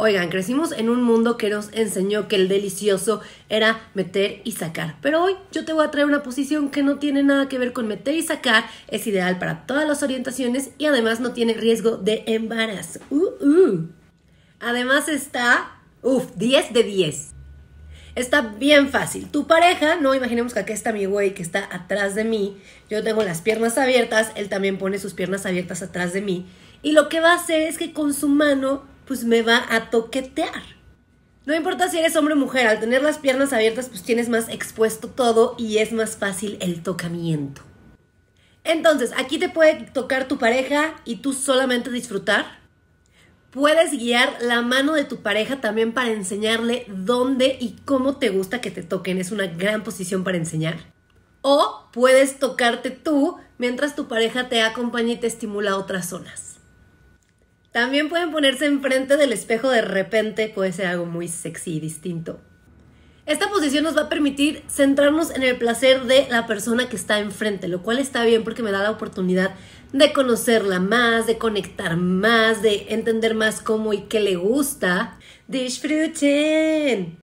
Oigan, crecimos en un mundo que nos enseñó que el delicioso era meter y sacar. Pero hoy yo te voy a traer una posición que no tiene nada que ver con meter y sacar. Es ideal para todas las orientaciones y además no tiene riesgo de embarazo. Uh, uh. Además está, ¡Uf! 10 de 10. Está bien fácil. Tu pareja, no imaginemos que aquí está mi güey que está atrás de mí. Yo tengo las piernas abiertas, él también pone sus piernas abiertas atrás de mí. Y lo que va a hacer es que con su mano pues me va a toquetear. No importa si eres hombre o mujer, al tener las piernas abiertas pues tienes más expuesto todo y es más fácil el tocamiento. Entonces, aquí te puede tocar tu pareja y tú solamente disfrutar. Puedes guiar la mano de tu pareja también para enseñarle dónde y cómo te gusta que te toquen. Es una gran posición para enseñar. O puedes tocarte tú mientras tu pareja te acompaña y te estimula a otras zonas. También pueden ponerse enfrente del espejo de repente, puede ser algo muy sexy y distinto. Esta posición nos va a permitir centrarnos en el placer de la persona que está enfrente, lo cual está bien porque me da la oportunidad de conocerla más, de conectar más, de entender más cómo y qué le gusta. Disfruten.